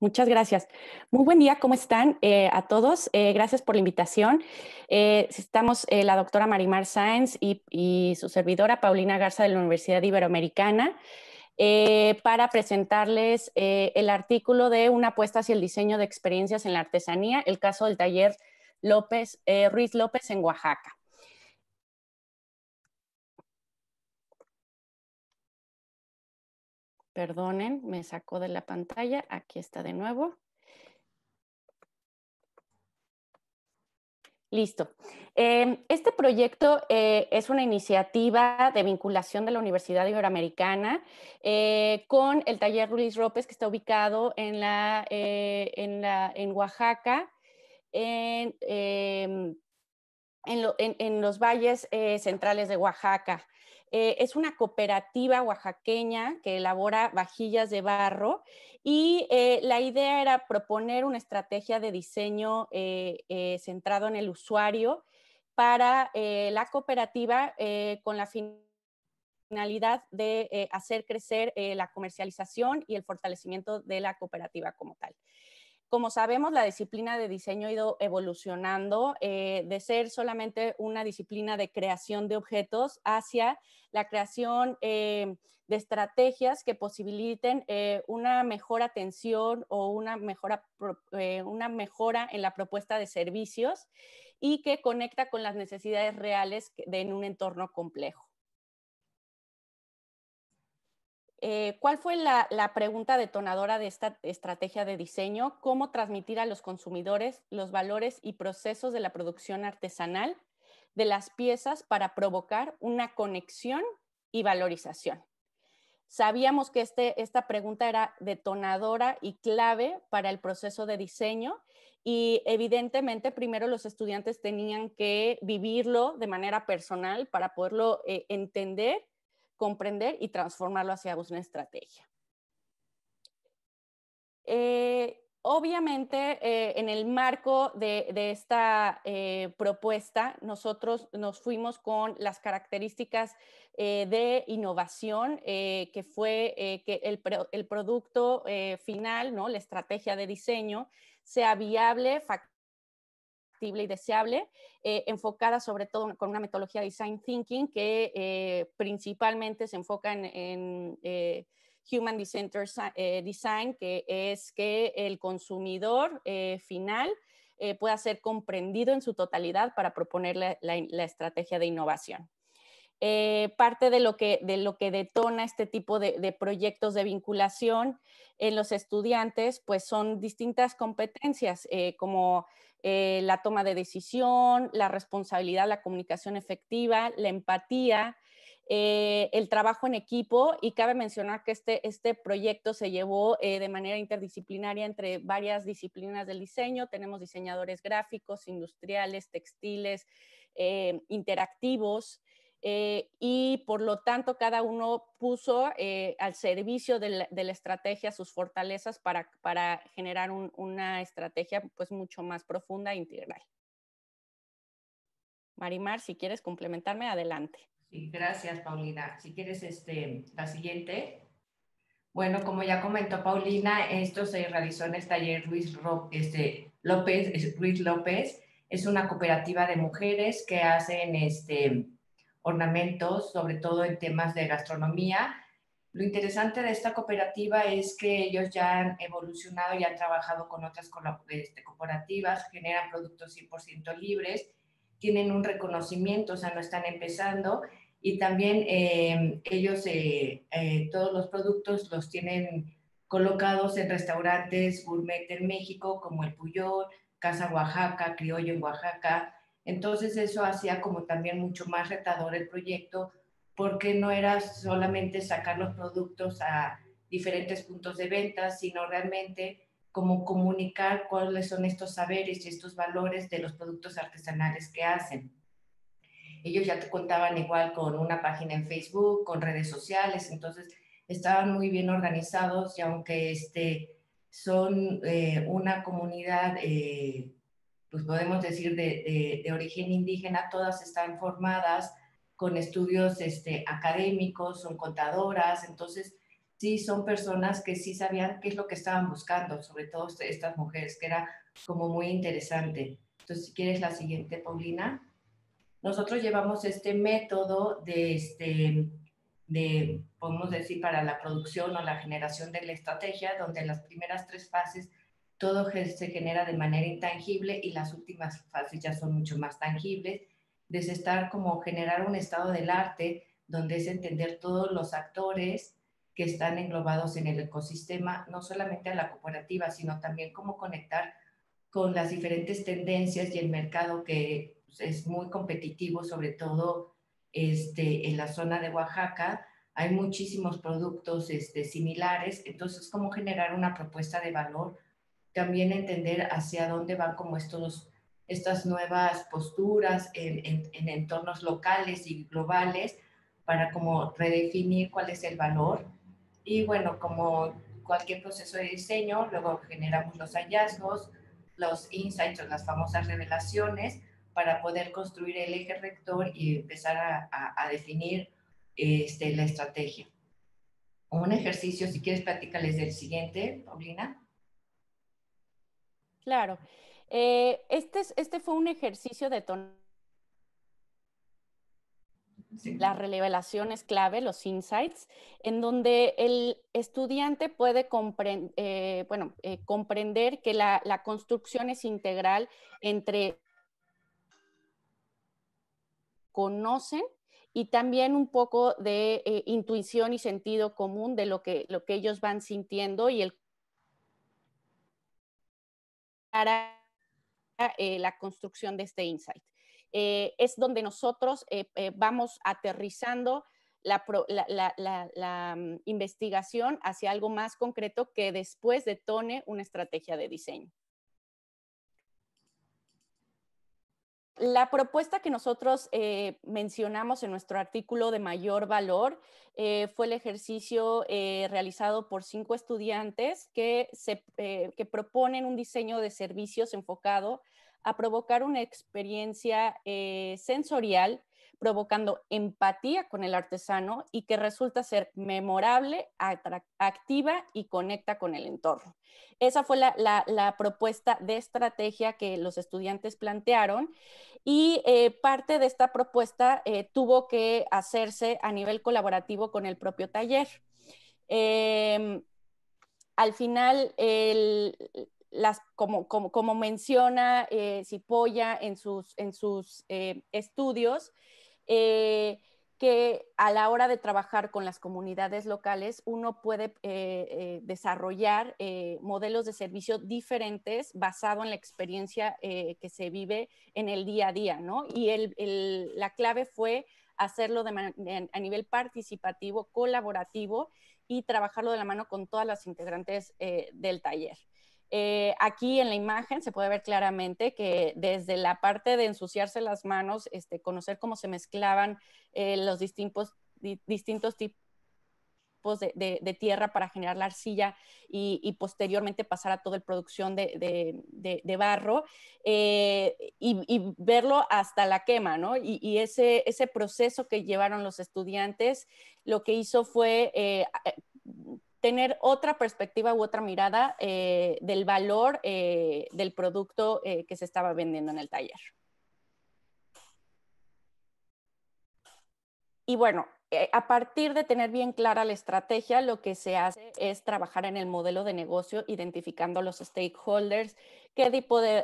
Muchas gracias. Muy buen día, ¿cómo están eh, a todos? Eh, gracias por la invitación. Eh, estamos la doctora Marimar Sáenz y, y, su servidora Paulina Garza de la Universidad Iberoamericana para presentarles el artículo de una apuesta hacia el diseño de experiencias en la artesanía, el caso del taller López, Ruiz López en Oaxaca. Perdonen, me sacó de la pantalla. Aquí está de nuevo. Listo. Eh, este proyecto eh, es una iniciativa de vinculación de la Universidad Iberoamericana eh, con el taller Luis López que está ubicado en, Oaxaca, en, los valles centrales de Oaxaca. Eh, es una cooperativa oaxaqueña que elabora vajillas de barro y eh, la idea era proponer una estrategia de diseño eh, centrado en el usuario para la cooperativa con la finalidad de hacer crecer la comercialización y el fortalecimiento de la cooperativa como tal. Como sabemos, la disciplina de diseño ha ido evolucionando eh, de ser solamente una disciplina de creación de objetos hacia la creación eh, de estrategias que posibiliten eh, una mejor atención o una mejora, una mejora en la propuesta de servicios y que conecta con las necesidades reales en un entorno complejo. Eh, ¿Cuál fue la, pregunta detonadora de esta estrategia de diseño? ¿Cómo transmitir a los consumidores los valores y procesos de la producción artesanal de las piezas para provocar una conexión y valorización? Sabíamos que este, esta pregunta era detonadora y clave para el proceso de diseño y evidentemente primero los estudiantes tenían que vivirlo de manera personal para poderlo eh, entender comprender y transformarlo hacia una estrategia. Eh, obviamente, eh, en el marco de, esta eh, propuesta, nosotros nos fuimos con las características de innovación, que fue que el, producto final, ¿no? la estrategia de diseño, sea viable, factible y deseable, eh, enfocada sobre todo con una metodología design thinking que eh, principalmente se enfoca en, eh, human design, design, que es que el consumidor final pueda ser comprendido en su totalidad para proponer la estrategia de innovación. Eh, parte de lo, que, de lo que detona este tipo de, proyectos de vinculación en los estudiantes, pues son distintas competencias eh, como eh, la toma de decisión, la responsabilidad, la comunicación efectiva, la empatía, el trabajo en equipo y cabe mencionar que este, este proyecto se llevó de manera interdisciplinaria entre varias disciplinas del diseño. Tenemos diseñadores gráficos, industriales, textiles, interactivos. Eh, y por lo tanto cada uno puso eh, al servicio de la, estrategia sus fortalezas para, para generar una estrategia pues mucho más profunda e integral. Marimar, si quieres complementarme, adelante. Sí, gracias, Paulina. Si quieres este, la siguiente. Bueno, como ya comentó Paulina, esto se realizó en el taller Luis este, López, Ruiz López. Es una cooperativa de mujeres que hacen este, ornamentos, sobre todo en temas de gastronomía. Lo interesante de esta cooperativa es que ellos ya han evolucionado y han trabajado con otras este, cooperativas, generan productos 100% libres, tienen un reconocimiento, o sea, no están empezando y también em, ellos eh, eh, todos los productos los tienen colocados en restaurantes gourmet en México como el Puyol, Casa Oaxaca, Criollo en Oaxaca, entonces eso hacía como también mucho más retador el proyecto porque no era solamente sacar los productos a diferentes puntos de venta, sino realmente como comunicar cuáles son estos saberes y estos valores de los productos artesanales que hacen. Ellos ya te contaban igual con una página en Facebook, con redes sociales, entonces estaban muy bien organizados y aunque este, son eh, una comunidad eh, pues podemos decir, de, de, origen indígena, todas están formadas con estudios este, académicos, son contadoras, entonces sí son personas que sí sabían qué es lo que estaban buscando, sobre todo este, estas mujeres, que era como muy interesante. Entonces, si quieres la siguiente, Paulina. Nosotros llevamos este método de, este, de, podemos decir, para la producción o la generación de la estrategia, donde las primeras tres fases todo se genera de manera intangible y las últimas fases ya son mucho más tangibles, desde estar como generar un estado del arte donde es entender todos los actores que están englobados en el ecosistema, no solamente a la cooperativa, sino también cómo conectar con las diferentes tendencias y el mercado que pues, es muy competitivo, sobre todo este, en la zona de Oaxaca. Hay muchísimos productos este, similares, entonces cómo generar una propuesta de valor también entender hacia dónde van como estos, estas nuevas posturas en, entornos locales y globales para como redefinir cuál es el valor. Y bueno, como cualquier proceso de diseño, luego generamos los hallazgos, los insights las famosas revelaciones para poder construir el eje rector y empezar a, definir este, la estrategia. Un ejercicio, si quieres, platícales del siguiente, Paulina. Claro. Eh, este, este fue un ejercicio de tono. Las revelaciones clave, los insights, en donde el estudiante puede eh, bueno, eh, comprender que la, construcción es integral entre conocen y también un poco de intuición y sentido común de lo que, lo que ellos van sintiendo y el para eh, la construcción de este insight. Eh, es donde nosotros eh, vamos aterrizando la, mm, investigación hacia algo más concreto que después detone una estrategia de diseño. la propuesta que nosotros eh, mencionamos en nuestro artículo de mayor valor eh, fue el ejercicio eh, realizado por cinco estudiantes que proponen un diseño de servicios enfocado a provocar una experiencia sensorial provocando empatía con el artesano y que resulta ser memorable, activa y conecta con el entorno. Esa fue la, propuesta de estrategia que los estudiantes plantearon y eh, parte de esta propuesta eh, tuvo que hacerse a nivel colaborativo con el propio taller. Em, al final, como, menciona eh, Cipolla en sus, estudios, eh, que a la hora de trabajar con las comunidades locales uno puede eh, eh, desarrollar eh, modelos de servicio diferentes basado en la experiencia que se vive en el día a día, Y la clave fue hacerlo a nivel participativo, colaborativo y trabajarlo de la mano con todas las integrantes del taller. Eh, aquí en la imagen se puede ver claramente que desde la parte de ensuciarse las manos, este, conocer cómo se mezclaban eh, los distintos, distintos tipos de, tierra para generar la arcilla y, posteriormente pasar a toda la producción de, barro eh, y, verlo hasta la quema, ¿no? Y, ese, ese proceso que llevaron los estudiantes lo que hizo fue tener otra perspectiva u otra mirada eh, del valor eh, del producto eh, que se estaba vendiendo en el taller. Y bueno, eh, a partir de tener bien clara la estrategia, lo que se hace es trabajar en el modelo de negocio, identificando los stakeholders, qué tipo de,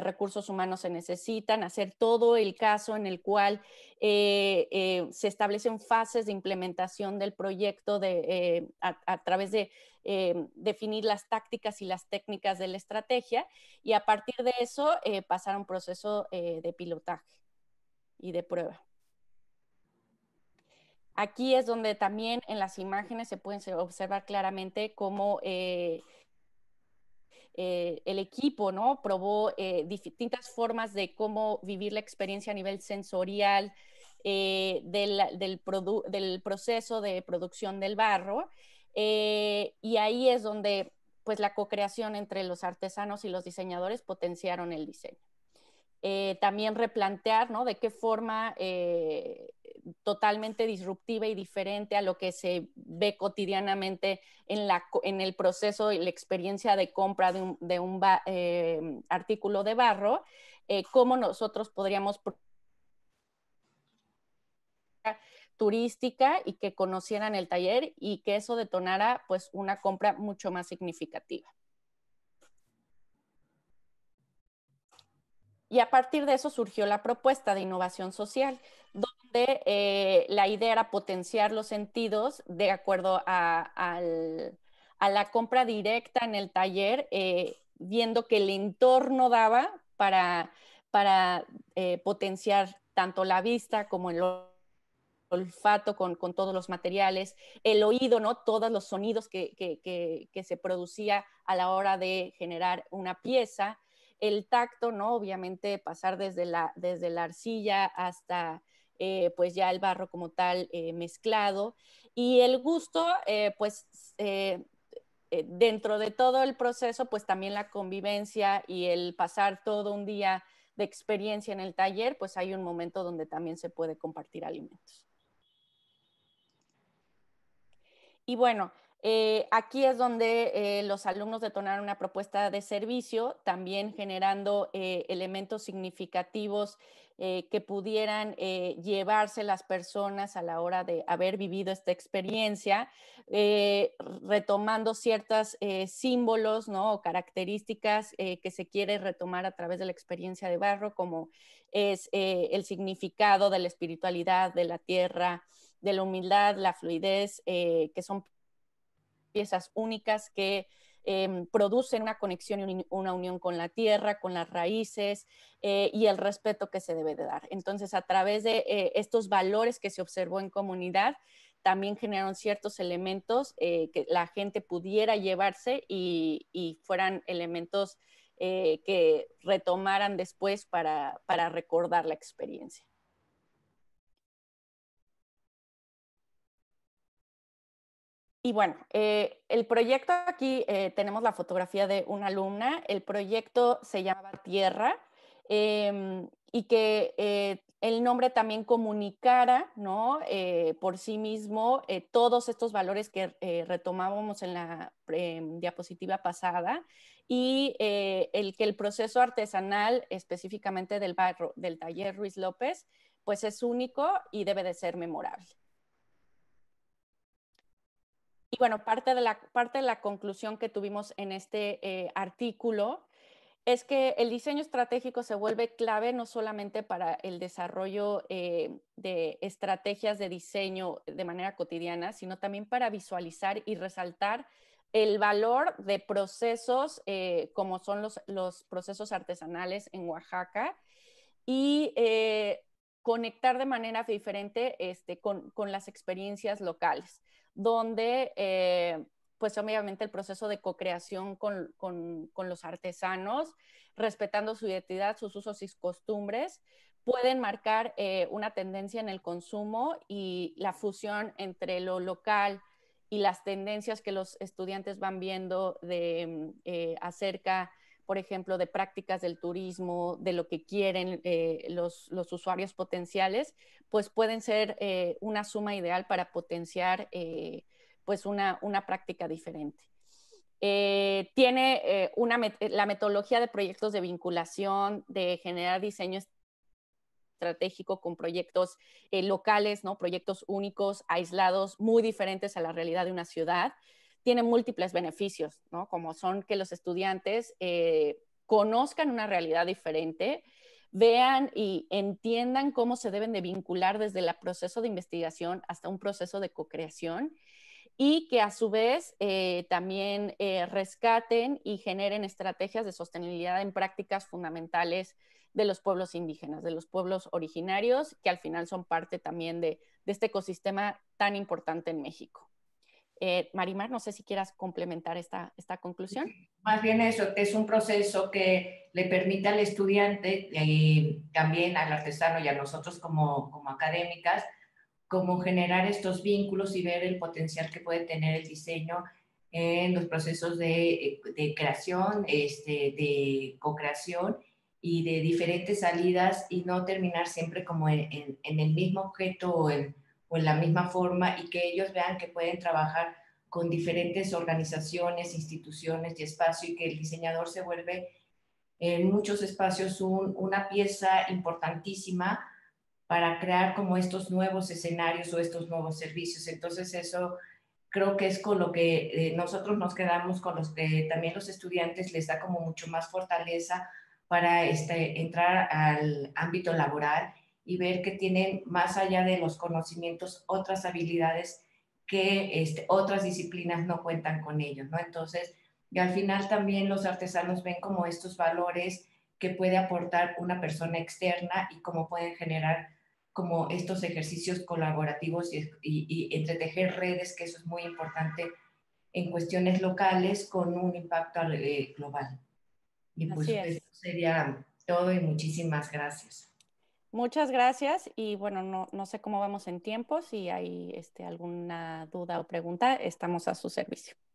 recursos humanos se necesitan, hacer todo el caso en el cual eh, eh, se establecen fases de implementación del proyecto a, través de definir las tácticas y las técnicas de la estrategia y a partir de eso pasar a un proceso de pilotaje y de prueba. Aquí es donde también en las imágenes se pueden observar claramente cómo eh, eh, el equipo ¿no? probó eh, distintas formas de cómo vivir la experiencia a nivel sensorial del, proceso de producción del barro. y ahí es donde pues, la co-creación entre los artesanos y los diseñadores potenciaron el diseño. también replantear de qué forma totalmente disruptiva y diferente a lo que se ve cotidianamente en, la, en el proceso y la experiencia de compra de un, eh, artículo de barro, eh, cómo nosotros podríamos turística y que conocieran el taller y que eso detonara pues una compra mucho más significativa. Y a partir de eso surgió la propuesta de innovación social, eh, la idea era potenciar los sentidos de acuerdo a, la compra directa en el taller, eh, viendo que el entorno daba para, eh, potenciar tanto la vista como el olfato con, todos los materiales, el oído, ¿no? Todos los sonidos que, se producía a la hora de generar una pieza, el tacto, ¿no? Obviamente pasar desde la arcilla hasta eh, pues ya el barro como tal eh, mezclado. Y el gusto, eh, pues dentro de todo el proceso, pues también la convivencia y el pasar todo un día de experiencia en el taller, pues hay un momento donde también se puede compartir alimentos. Y bueno, eh, aquí es donde eh, los alumnos detonaron una propuesta de servicio, también generando eh, elementos significativos que pudieran llevarse las personas a la hora de haber vivido esta experiencia, retomando ciertos símbolos o características que se quiere retomar a través de la experiencia de barro, como es el significado de la espiritualidad, de la tierra, de la humildad, la fluidez, que son piezas únicas que em, producen una conexión y una unión con la tierra, con las raíces eh, y el respeto que se debe de dar. Entonces, a través de eh, estos valores que se observó en comunidad, también generaron ciertos elementos eh, que la gente pudiera llevarse y, fueran elementos que retomaran después para, para recordar la experiencia. Y bueno, eh, el proyecto aquí eh, tenemos la fotografía de una alumna. El proyecto se llamaba Tierra em, y que eh, el nombre también comunicara ¿no? por sí mismo todos estos valores que retomábamos en la em, diapositiva pasada y el que el proceso artesanal específicamente del barro, del taller Ruiz López, pues es único y debe de ser memorable. Y bueno, parte de la, conclusión que tuvimos en este eh, artículo es que el diseño estratégico se vuelve clave no solamente para el desarrollo eh, de estrategias de diseño de manera cotidiana, sino también para visualizar y resaltar el valor de procesos eh, como son los, procesos artesanales en Oaxaca y conectar de manera diferente este, con, las experiencias locales donde eh, pues obviamente el proceso de co-creación con, los artesanos, respetando su identidad, sus usos y costumbres, pueden marcar eh, una tendencia en el consumo y la fusión entre lo local y las tendencias que los estudiantes van viendo de, mm, eh, acerca por ejemplo, de prácticas del turismo, de lo que quieren eh, los, usuarios potenciales, pues pueden ser eh, una suma ideal para potenciar eh, pues una, práctica diferente. tiene una la metodología de proyectos de vinculación, de generar diseño estratégico con proyectos locales, ¿no? proyectos únicos, aislados, muy diferentes a la realidad de una ciudad tiene múltiples beneficios, Como son que los estudiantes eh, conozcan una realidad diferente, vean y entiendan cómo se deben de vincular desde el proceso de investigación hasta un proceso de co-creación y que a su vez eh, también eh, rescaten y generen estrategias de sostenibilidad en prácticas fundamentales de los pueblos indígenas, de los pueblos originarios, que al final son parte también de este ecosistema tan importante en México. Eh, Marimar, no sé si quieras complementar esta, esta conclusión. Más bien eso, es un proceso que le permite al estudiante y eh, también al artesano y a nosotros como, como académicas, como generar estos vínculos y ver el potencial que puede tener el diseño en los procesos de, de creación, este, de co-creación y de diferentes salidas y no terminar siempre como en, en el mismo objeto o en o pues, en la misma forma y que ellos vean que pueden trabajar con diferentes organizaciones, instituciones y espacio y que el diseñador se vuelve en muchos espacios una pieza importantísima para crear como estos nuevos escenarios o estos nuevos servicios. Entonces eso creo que es con lo que eh, nosotros nos quedamos, con los que eh, también los estudiantes les da como mucho más fortaleza para este, entrar al ámbito laboral y ver que tienen más allá de los conocimientos otras habilidades que este, otras disciplinas no cuentan con ellos, ¿no? Entonces, y al final también los artesanos ven como estos valores que puede aportar una persona externa y cómo pueden generar como estos ejercicios colaborativos y, y, y entretejer redes, que eso es muy importante en cuestiones locales con un impacto eh, global. Y pues eso sería todo y muchísimas gracias. Muchas gracias y bueno, no, no, sé cómo vamos en tiempo. Si hay este, alguna duda o pregunta, estamos a su servicio.